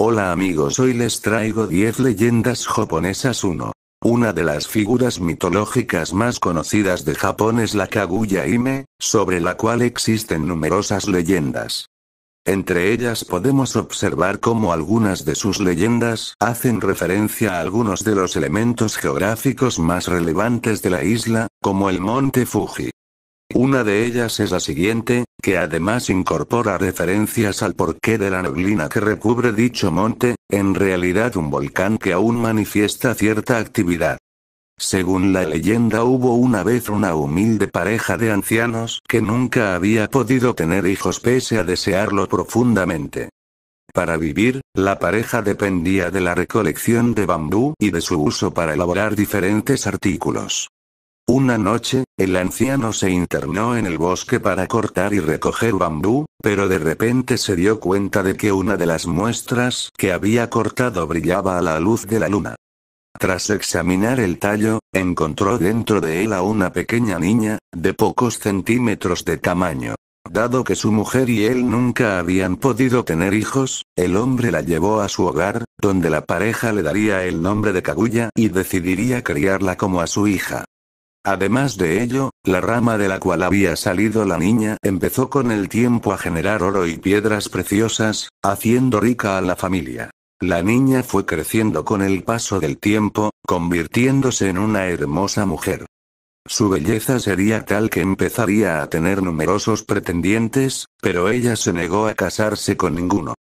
Hola amigos, hoy les traigo 10 leyendas japonesas 1. Una de las figuras mitológicas más conocidas de Japón es la Kaguya ime sobre la cual existen numerosas leyendas. Entre ellas podemos observar cómo algunas de sus leyendas hacen referencia a algunos de los elementos geográficos más relevantes de la isla, como el monte Fuji. Una de ellas es la siguiente, que además incorpora referencias al porqué de la neblina que recubre dicho monte, en realidad un volcán que aún manifiesta cierta actividad. Según la leyenda hubo una vez una humilde pareja de ancianos que nunca había podido tener hijos pese a desearlo profundamente. Para vivir, la pareja dependía de la recolección de bambú y de su uso para elaborar diferentes artículos. Una noche, el anciano se internó en el bosque para cortar y recoger bambú, pero de repente se dio cuenta de que una de las muestras que había cortado brillaba a la luz de la luna. Tras examinar el tallo, encontró dentro de él a una pequeña niña, de pocos centímetros de tamaño. Dado que su mujer y él nunca habían podido tener hijos, el hombre la llevó a su hogar, donde la pareja le daría el nombre de Kaguya y decidiría criarla como a su hija. Además de ello, la rama de la cual había salido la niña empezó con el tiempo a generar oro y piedras preciosas, haciendo rica a la familia. La niña fue creciendo con el paso del tiempo, convirtiéndose en una hermosa mujer. Su belleza sería tal que empezaría a tener numerosos pretendientes, pero ella se negó a casarse con ninguno.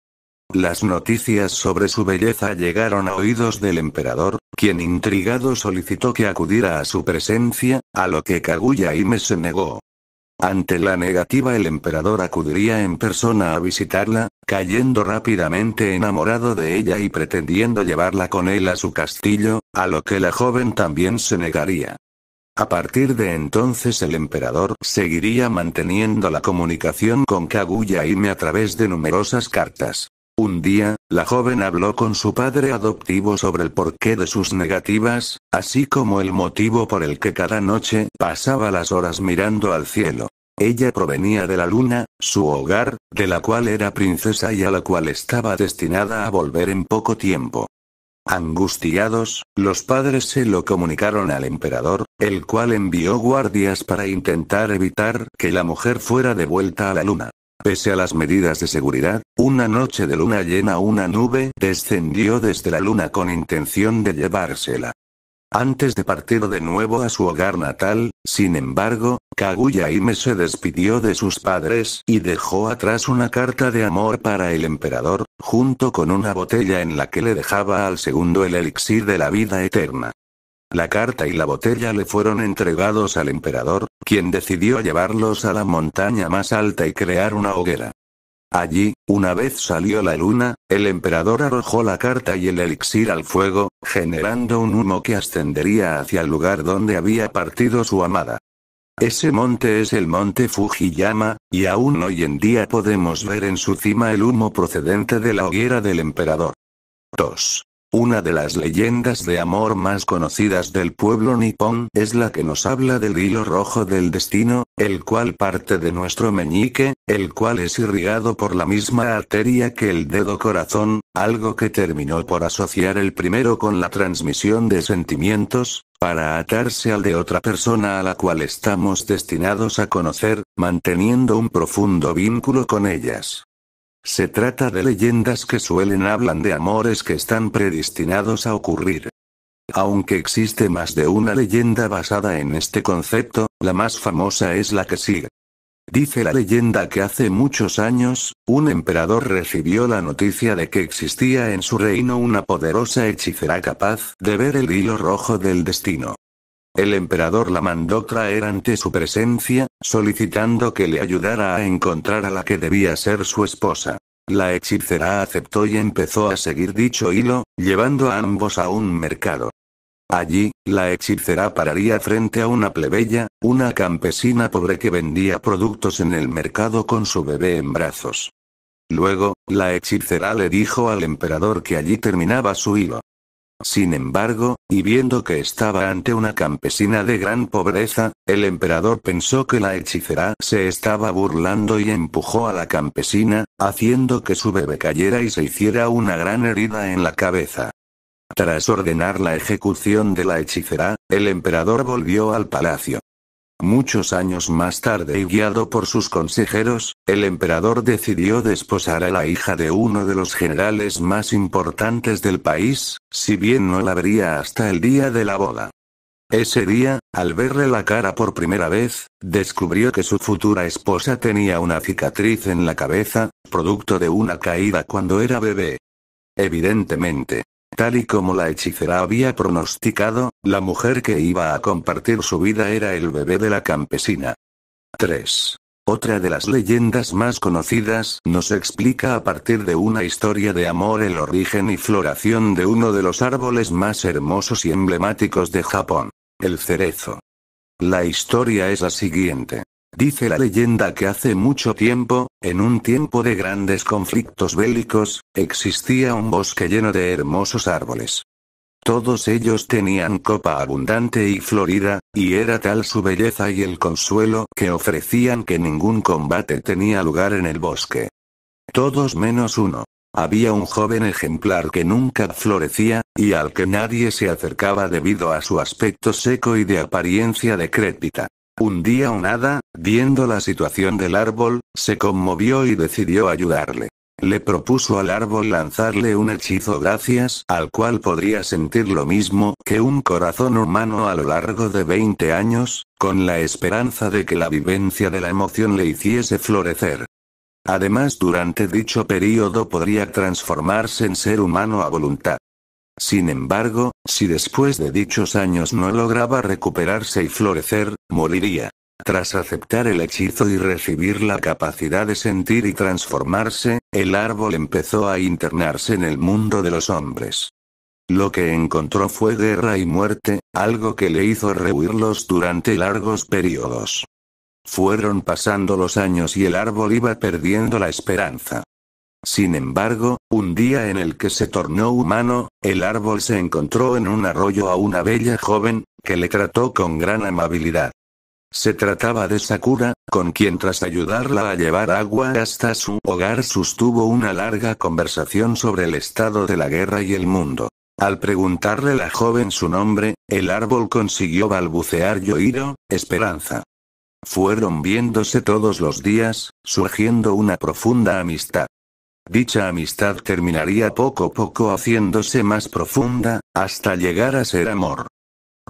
Las noticias sobre su belleza llegaron a oídos del emperador, quien intrigado solicitó que acudiera a su presencia, a lo que Kaguya se negó. Ante la negativa el emperador acudiría en persona a visitarla, cayendo rápidamente enamorado de ella y pretendiendo llevarla con él a su castillo, a lo que la joven también se negaría. A partir de entonces el emperador seguiría manteniendo la comunicación con Kaguya a través de numerosas cartas. Un día, la joven habló con su padre adoptivo sobre el porqué de sus negativas, así como el motivo por el que cada noche pasaba las horas mirando al cielo. Ella provenía de la luna, su hogar, de la cual era princesa y a la cual estaba destinada a volver en poco tiempo. Angustiados, los padres se lo comunicaron al emperador, el cual envió guardias para intentar evitar que la mujer fuera devuelta a la luna. Pese a las medidas de seguridad, una noche de luna llena una nube descendió desde la luna con intención de llevársela. Antes de partir de nuevo a su hogar natal, sin embargo, Kaguya se despidió de sus padres y dejó atrás una carta de amor para el emperador, junto con una botella en la que le dejaba al segundo el elixir de la vida eterna. La carta y la botella le fueron entregados al emperador, quien decidió llevarlos a la montaña más alta y crear una hoguera. Allí, una vez salió la luna, el emperador arrojó la carta y el elixir al fuego, generando un humo que ascendería hacia el lugar donde había partido su amada. Ese monte es el monte Fujiyama, y aún hoy en día podemos ver en su cima el humo procedente de la hoguera del emperador. 2. Una de las leyendas de amor más conocidas del pueblo nipón es la que nos habla del hilo rojo del destino, el cual parte de nuestro meñique, el cual es irrigado por la misma arteria que el dedo corazón, algo que terminó por asociar el primero con la transmisión de sentimientos, para atarse al de otra persona a la cual estamos destinados a conocer, manteniendo un profundo vínculo con ellas. Se trata de leyendas que suelen hablan de amores que están predestinados a ocurrir. Aunque existe más de una leyenda basada en este concepto, la más famosa es la que sigue. Dice la leyenda que hace muchos años, un emperador recibió la noticia de que existía en su reino una poderosa hechicera capaz de ver el hilo rojo del destino. El emperador la mandó traer ante su presencia, solicitando que le ayudara a encontrar a la que debía ser su esposa. La hechicera aceptó y empezó a seguir dicho hilo, llevando a ambos a un mercado. Allí, la hechicera pararía frente a una plebeya, una campesina pobre que vendía productos en el mercado con su bebé en brazos. Luego, la hechicera le dijo al emperador que allí terminaba su hilo. Sin embargo, y viendo que estaba ante una campesina de gran pobreza, el emperador pensó que la hechicera se estaba burlando y empujó a la campesina, haciendo que su bebé cayera y se hiciera una gran herida en la cabeza. Tras ordenar la ejecución de la hechicera, el emperador volvió al palacio. Muchos años más tarde y guiado por sus consejeros, el emperador decidió desposar a la hija de uno de los generales más importantes del país, si bien no la vería hasta el día de la boda. Ese día, al verle la cara por primera vez, descubrió que su futura esposa tenía una cicatriz en la cabeza, producto de una caída cuando era bebé. Evidentemente, tal y como la hechicera había pronosticado, la mujer que iba a compartir su vida era el bebé de la campesina. 3. Otra de las leyendas más conocidas nos explica a partir de una historia de amor el origen y floración de uno de los árboles más hermosos y emblemáticos de Japón, el cerezo. La historia es la siguiente. Dice la leyenda que hace mucho tiempo, en un tiempo de grandes conflictos bélicos, existía un bosque lleno de hermosos árboles. Todos ellos tenían copa abundante y florida, y era tal su belleza y el consuelo que ofrecían que ningún combate tenía lugar en el bosque. Todos menos uno. Había un joven ejemplar que nunca florecía, y al que nadie se acercaba debido a su aspecto seco y de apariencia decrépita. Un día un hada, viendo la situación del árbol, se conmovió y decidió ayudarle. Le propuso al árbol lanzarle un hechizo gracias al cual podría sentir lo mismo que un corazón humano a lo largo de 20 años, con la esperanza de que la vivencia de la emoción le hiciese florecer. Además, durante dicho período podría transformarse en ser humano a voluntad. Sin embargo, si después de dichos años no lograba recuperarse y florecer, moriría. Tras aceptar el hechizo y recibir la capacidad de sentir y transformarse, el árbol empezó a internarse en el mundo de los hombres. Lo que encontró fue guerra y muerte, algo que le hizo rehuirlos durante largos periodos. Fueron pasando los años y el árbol iba perdiendo la esperanza. Sin embargo, un día en el que se tornó humano, el árbol se encontró en un arroyo a una bella joven, que le trató con gran amabilidad. Se trataba de Sakura, con quien tras ayudarla a llevar agua hasta su hogar sostuvo una larga conversación sobre el estado de la guerra y el mundo. Al preguntarle la joven su nombre, el árbol consiguió balbucear Yoiro, esperanza. Fueron viéndose todos los días, surgiendo una profunda amistad. Dicha amistad terminaría poco a poco haciéndose más profunda, hasta llegar a ser amor.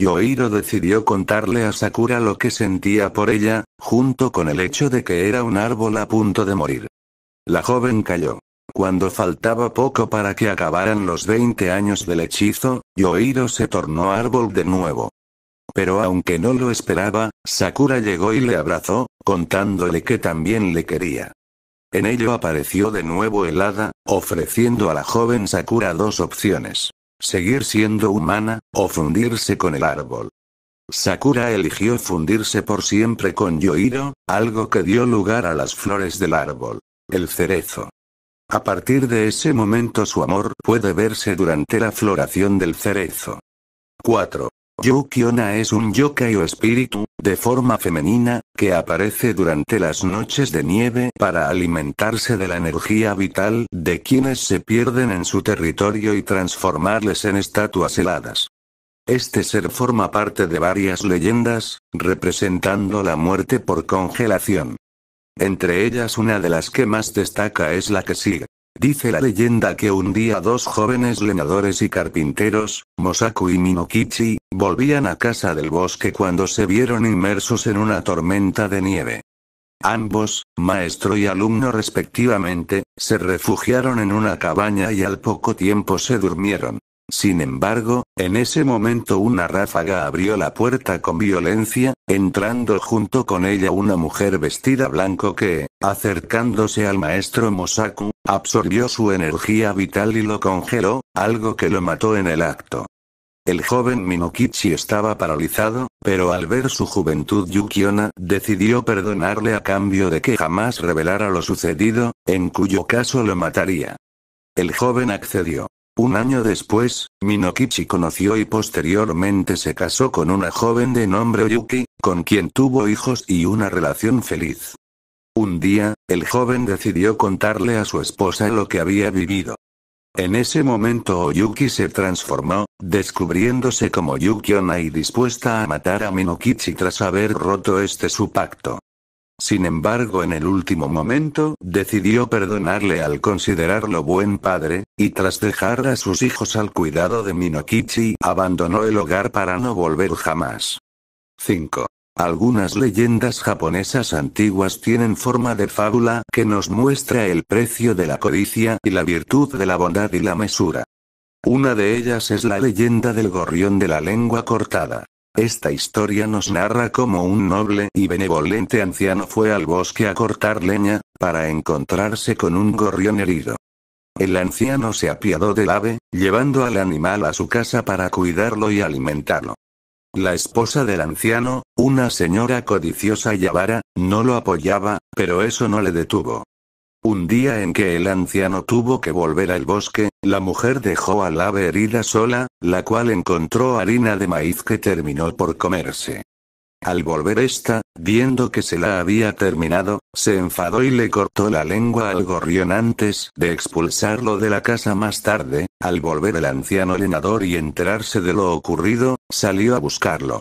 Yohiro decidió contarle a Sakura lo que sentía por ella, junto con el hecho de que era un árbol a punto de morir. La joven calló. Cuando faltaba poco para que acabaran los 20 años del hechizo, Yohiro se tornó árbol de nuevo. Pero aunque no lo esperaba, Sakura llegó y le abrazó, contándole que también le quería. En ello apareció de nuevo el hada, ofreciendo a la joven Sakura dos opciones seguir siendo humana, o fundirse con el árbol. Sakura eligió fundirse por siempre con Yoiro, algo que dio lugar a las flores del árbol. El cerezo. A partir de ese momento su amor puede verse durante la floración del cerezo. 4. Yukiona es un yokai o espíritu, de forma femenina, que aparece durante las noches de nieve para alimentarse de la energía vital de quienes se pierden en su territorio y transformarles en estatuas heladas. Este ser forma parte de varias leyendas, representando la muerte por congelación. Entre ellas una de las que más destaca es la que sigue. Dice la leyenda que un día dos jóvenes leñadores y carpinteros, Mosaku y Minokichi, volvían a casa del bosque cuando se vieron inmersos en una tormenta de nieve. Ambos, maestro y alumno respectivamente, se refugiaron en una cabaña y al poco tiempo se durmieron. Sin embargo, en ese momento una ráfaga abrió la puerta con violencia, entrando junto con ella una mujer vestida blanco que, acercándose al maestro Mosaku, absorbió su energía vital y lo congeló, algo que lo mató en el acto. El joven Minokichi estaba paralizado, pero al ver su juventud Yukiona decidió perdonarle a cambio de que jamás revelara lo sucedido, en cuyo caso lo mataría. El joven accedió. Un año después, Minokichi conoció y posteriormente se casó con una joven de nombre Yuki, con quien tuvo hijos y una relación feliz. Un día, el joven decidió contarle a su esposa lo que había vivido. En ese momento Oyuki se transformó, descubriéndose como Yukiona y dispuesta a matar a Minokichi tras haber roto este su pacto. Sin embargo, en el último momento, decidió perdonarle al considerarlo buen padre, y tras dejar a sus hijos al cuidado de Minokichi, abandonó el hogar para no volver jamás. 5. Algunas leyendas japonesas antiguas tienen forma de fábula que nos muestra el precio de la codicia y la virtud de la bondad y la mesura. Una de ellas es la leyenda del gorrión de la lengua cortada. Esta historia nos narra cómo un noble y benevolente anciano fue al bosque a cortar leña, para encontrarse con un gorrión herido. El anciano se apiadó del ave, llevando al animal a su casa para cuidarlo y alimentarlo. La esposa del anciano, una señora codiciosa y avara, no lo apoyaba, pero eso no le detuvo. Un día en que el anciano tuvo que volver al bosque, la mujer dejó al ave herida sola, la cual encontró harina de maíz que terminó por comerse. Al volver esta, viendo que se la había terminado, se enfadó y le cortó la lengua al gorrión antes de expulsarlo de la casa más tarde, al volver el anciano lenador y enterarse de lo ocurrido, salió a buscarlo.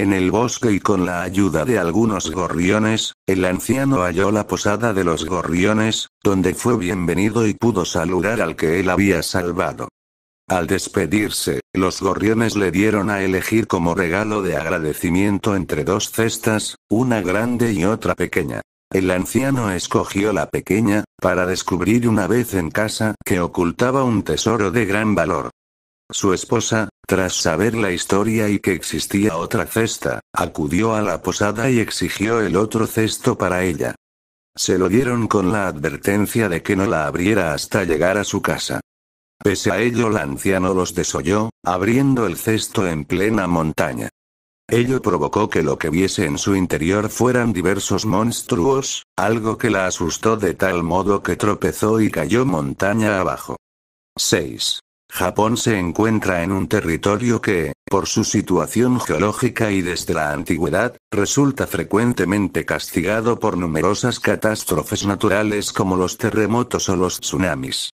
En el bosque y con la ayuda de algunos gorriones, el anciano halló la posada de los gorriones, donde fue bienvenido y pudo saludar al que él había salvado. Al despedirse, los gorriones le dieron a elegir como regalo de agradecimiento entre dos cestas, una grande y otra pequeña. El anciano escogió la pequeña, para descubrir una vez en casa que ocultaba un tesoro de gran valor. Su esposa, tras saber la historia y que existía otra cesta, acudió a la posada y exigió el otro cesto para ella. Se lo dieron con la advertencia de que no la abriera hasta llegar a su casa. Pese a ello, el anciano los desoyó, abriendo el cesto en plena montaña. Ello provocó que lo que viese en su interior fueran diversos monstruos, algo que la asustó de tal modo que tropezó y cayó montaña abajo. 6. Japón se encuentra en un territorio que, por su situación geológica y desde la antigüedad, resulta frecuentemente castigado por numerosas catástrofes naturales como los terremotos o los tsunamis.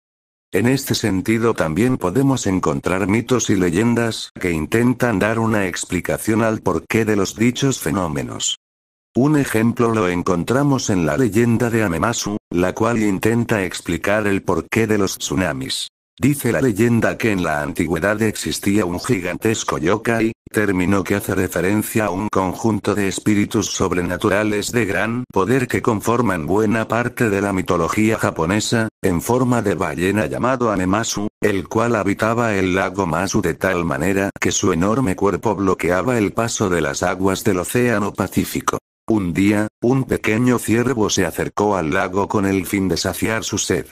En este sentido también podemos encontrar mitos y leyendas que intentan dar una explicación al porqué de los dichos fenómenos. Un ejemplo lo encontramos en la leyenda de Amemasu, la cual intenta explicar el porqué de los tsunamis. Dice la leyenda que en la antigüedad existía un gigantesco yokai, término que hace referencia a un conjunto de espíritus sobrenaturales de gran poder que conforman buena parte de la mitología japonesa, en forma de ballena llamado Anemasu, el cual habitaba el lago Masu de tal manera que su enorme cuerpo bloqueaba el paso de las aguas del Océano Pacífico. Un día, un pequeño ciervo se acercó al lago con el fin de saciar su sed.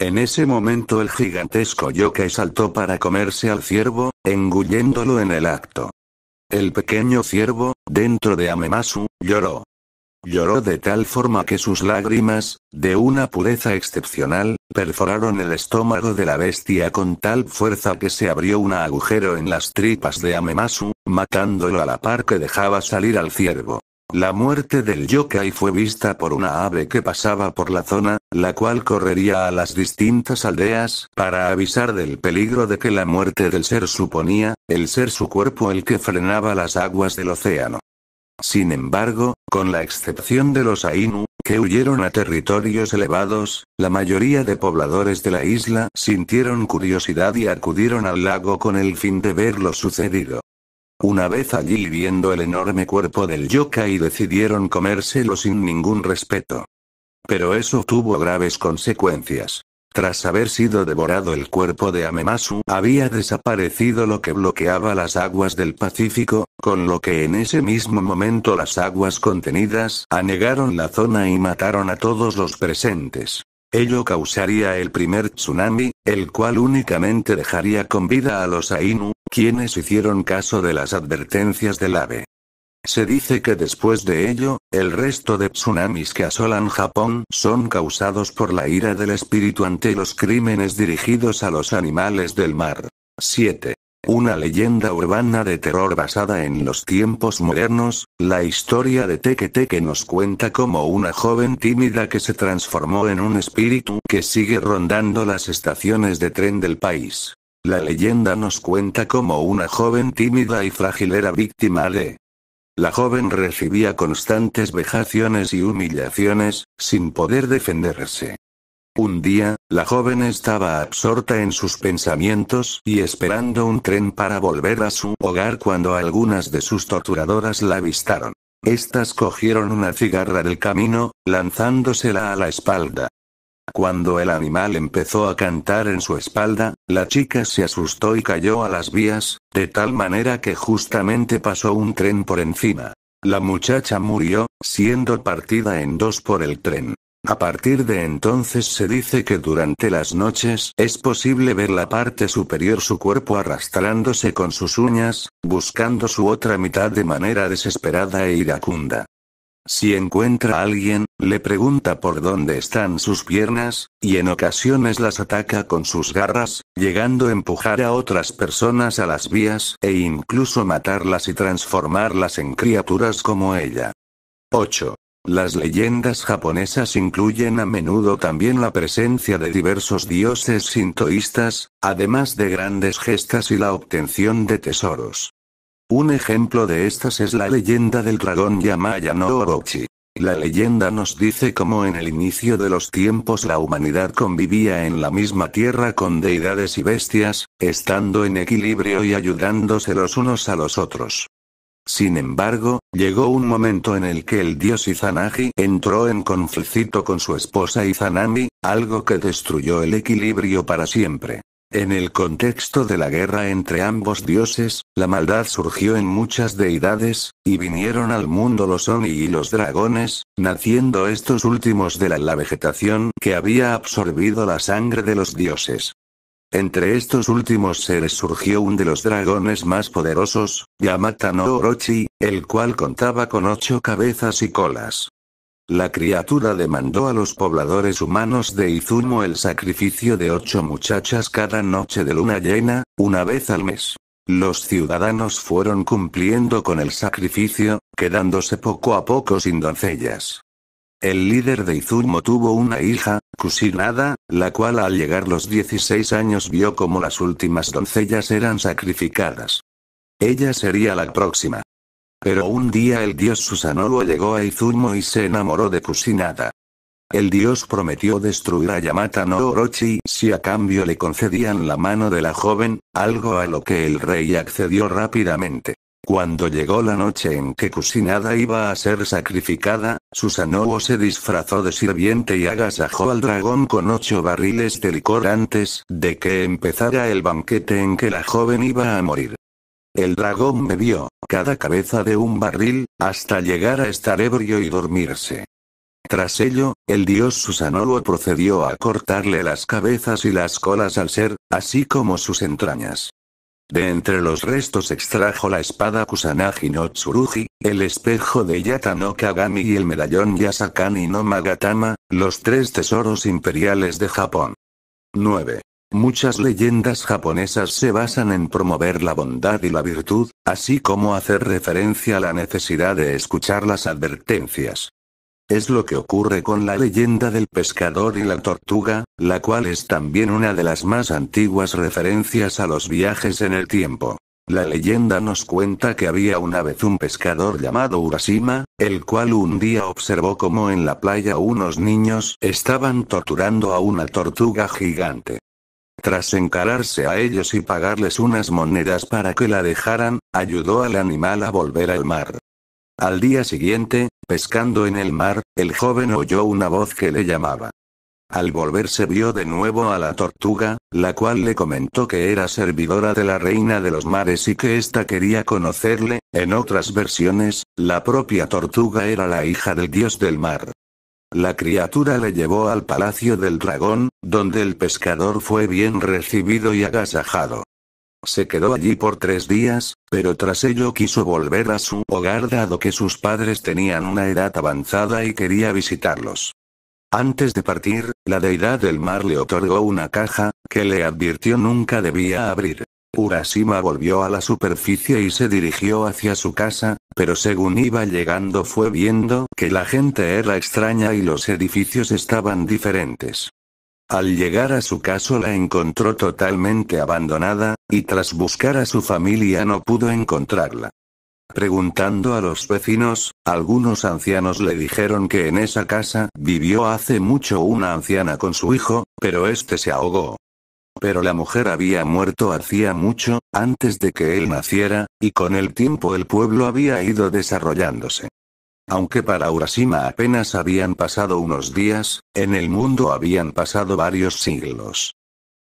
En ese momento el gigantesco yokai saltó para comerse al ciervo, engulléndolo en el acto. El pequeño ciervo, dentro de Amemasu, lloró. Lloró de tal forma que sus lágrimas, de una pureza excepcional, perforaron el estómago de la bestia con tal fuerza que se abrió un agujero en las tripas de Amemasu, matándolo a la par que dejaba salir al ciervo. La muerte del yokai fue vista por una ave que pasaba por la zona, la cual correría a las distintas aldeas para avisar del peligro de que la muerte del ser suponía, el ser su cuerpo el que frenaba las aguas del océano. Sin embargo, con la excepción de los Ainu, que huyeron a territorios elevados, la mayoría de pobladores de la isla sintieron curiosidad y acudieron al lago con el fin de ver lo sucedido. Una vez allí viendo el enorme cuerpo del yokai decidieron comérselo sin ningún respeto. Pero eso tuvo graves consecuencias. Tras haber sido devorado el cuerpo de Amemasu, había desaparecido lo que bloqueaba las aguas del Pacífico, con lo que en ese mismo momento las aguas contenidas anegaron la zona y mataron a todos los presentes. Ello causaría el primer tsunami, el cual únicamente dejaría con vida a los Ainu, quienes hicieron caso de las advertencias del ave. Se dice que después de ello, el resto de tsunamis que asolan Japón son causados por la ira del espíritu ante los crímenes dirigidos a los animales del mar. 7. Una leyenda urbana de terror basada en los tiempos modernos, la historia de Teke Teke nos cuenta como una joven tímida que se transformó en un espíritu que sigue rondando las estaciones de tren del país. La leyenda nos cuenta como una joven tímida y frágil era víctima de la joven recibía constantes vejaciones y humillaciones, sin poder defenderse. Un día, la joven estaba absorta en sus pensamientos y esperando un tren para volver a su hogar cuando algunas de sus torturadoras la avistaron. Estas cogieron una cigarra del camino, lanzándosela a la espalda. Cuando el animal empezó a cantar en su espalda, la chica se asustó y cayó a las vías, de tal manera que justamente pasó un tren por encima. La muchacha murió, siendo partida en dos por el tren. A partir de entonces se dice que durante las noches es posible ver la parte superior su cuerpo arrastrándose con sus uñas, buscando su otra mitad de manera desesperada e iracunda. Si encuentra a alguien, le pregunta por dónde están sus piernas, y en ocasiones las ataca con sus garras, llegando a empujar a otras personas a las vías e incluso matarlas y transformarlas en criaturas como ella. 8. Las leyendas japonesas incluyen a menudo también la presencia de diversos dioses sintoístas, además de grandes gestas y la obtención de tesoros. Un ejemplo de estas es la leyenda del dragón Yamaya no Orochi. La leyenda nos dice cómo en el inicio de los tiempos la humanidad convivía en la misma tierra con deidades y bestias, estando en equilibrio y ayudándose los unos a los otros. Sin embargo, llegó un momento en el que el dios Izanagi entró en conflicto con su esposa Izanami, algo que destruyó el equilibrio para siempre. En el contexto de la guerra entre ambos dioses, la maldad surgió en muchas deidades, y vinieron al mundo los Oni y los dragones, naciendo estos últimos de la, la vegetación que había absorbido la sangre de los dioses. Entre estos últimos seres surgió un de los dragones más poderosos, Yamata no Orochi, el cual contaba con ocho cabezas y colas. La criatura demandó a los pobladores humanos de Izumo el sacrificio de ocho muchachas cada noche de luna llena, una vez al mes. Los ciudadanos fueron cumpliendo con el sacrificio, quedándose poco a poco sin doncellas. El líder de Izumo tuvo una hija, Kusinada, la cual al llegar los 16 años vio como las últimas doncellas eran sacrificadas. Ella sería la próxima. Pero un día el dios Susanoo llegó a Izumo y se enamoró de Kusinada. El dios prometió destruir a Yamata no Orochi si a cambio le concedían la mano de la joven, algo a lo que el rey accedió rápidamente. Cuando llegó la noche en que Cusinada iba a ser sacrificada, Susanoo se disfrazó de sirviente y agasajó al dragón con ocho barriles de licor antes de que empezara el banquete en que la joven iba a morir. El dragón bebió, cada cabeza de un barril, hasta llegar a estar ebrio y dormirse. Tras ello, el dios Susanoo procedió a cortarle las cabezas y las colas al ser, así como sus entrañas. De entre los restos extrajo la espada Kusanagi no Tsurugi, el espejo de Yata no Kagami y el medallón Yasakani no Magatama, los tres tesoros imperiales de Japón. 9. Muchas leyendas japonesas se basan en promover la bondad y la virtud, así como hacer referencia a la necesidad de escuchar las advertencias. Es lo que ocurre con la leyenda del pescador y la tortuga, la cual es también una de las más antiguas referencias a los viajes en el tiempo. La leyenda nos cuenta que había una vez un pescador llamado Urasima, el cual un día observó cómo en la playa unos niños estaban torturando a una tortuga gigante. Tras encararse a ellos y pagarles unas monedas para que la dejaran, ayudó al animal a volver al mar. Al día siguiente, Pescando en el mar, el joven oyó una voz que le llamaba. Al volverse vio de nuevo a la tortuga, la cual le comentó que era servidora de la reina de los mares y que ésta quería conocerle, en otras versiones, la propia tortuga era la hija del dios del mar. La criatura le llevó al palacio del dragón, donde el pescador fue bien recibido y agasajado. Se quedó allí por tres días, pero tras ello quiso volver a su hogar dado que sus padres tenían una edad avanzada y quería visitarlos. Antes de partir, la deidad del mar le otorgó una caja, que le advirtió nunca debía abrir. Urashima volvió a la superficie y se dirigió hacia su casa, pero según iba llegando fue viendo que la gente era extraña y los edificios estaban diferentes. Al llegar a su casa la encontró totalmente abandonada, y tras buscar a su familia no pudo encontrarla. Preguntando a los vecinos, algunos ancianos le dijeron que en esa casa vivió hace mucho una anciana con su hijo, pero este se ahogó. Pero la mujer había muerto hacía mucho, antes de que él naciera, y con el tiempo el pueblo había ido desarrollándose. Aunque para Urashima apenas habían pasado unos días, en el mundo habían pasado varios siglos.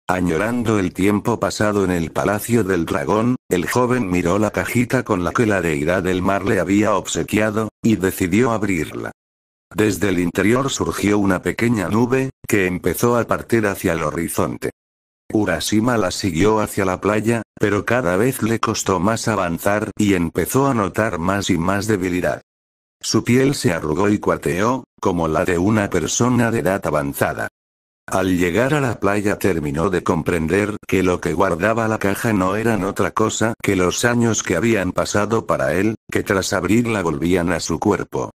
Añorando el tiempo pasado en el Palacio del Dragón, el joven miró la cajita con la que la deidad del mar le había obsequiado, y decidió abrirla. Desde el interior surgió una pequeña nube, que empezó a partir hacia el horizonte. Urashima la siguió hacia la playa, pero cada vez le costó más avanzar y empezó a notar más y más debilidad. Su piel se arrugó y cuateó, como la de una persona de edad avanzada. Al llegar a la playa terminó de comprender que lo que guardaba la caja no eran otra cosa que los años que habían pasado para él, que tras abrirla volvían a su cuerpo.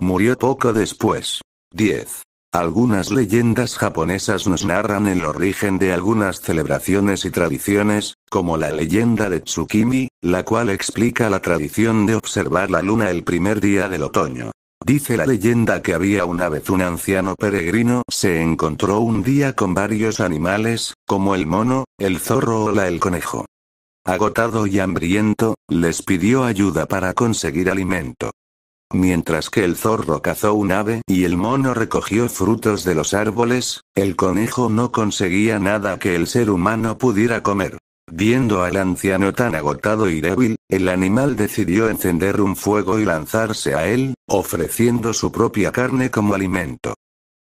Murió poco después. 10. Algunas leyendas japonesas nos narran el origen de algunas celebraciones y tradiciones, como la leyenda de Tsukimi, la cual explica la tradición de observar la luna el primer día del otoño. Dice la leyenda que había una vez un anciano peregrino se encontró un día con varios animales, como el mono, el zorro o la el conejo. Agotado y hambriento, les pidió ayuda para conseguir alimento. Mientras que el zorro cazó un ave y el mono recogió frutos de los árboles, el conejo no conseguía nada que el ser humano pudiera comer. Viendo al anciano tan agotado y débil, el animal decidió encender un fuego y lanzarse a él, ofreciendo su propia carne como alimento.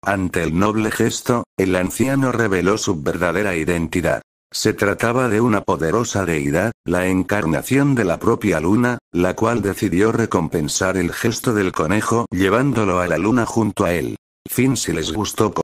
Ante el noble gesto, el anciano reveló su verdadera identidad. Se trataba de una poderosa deidad, la encarnación de la propia luna, la cual decidió recompensar el gesto del conejo llevándolo a la luna junto a él. Fin si les gustó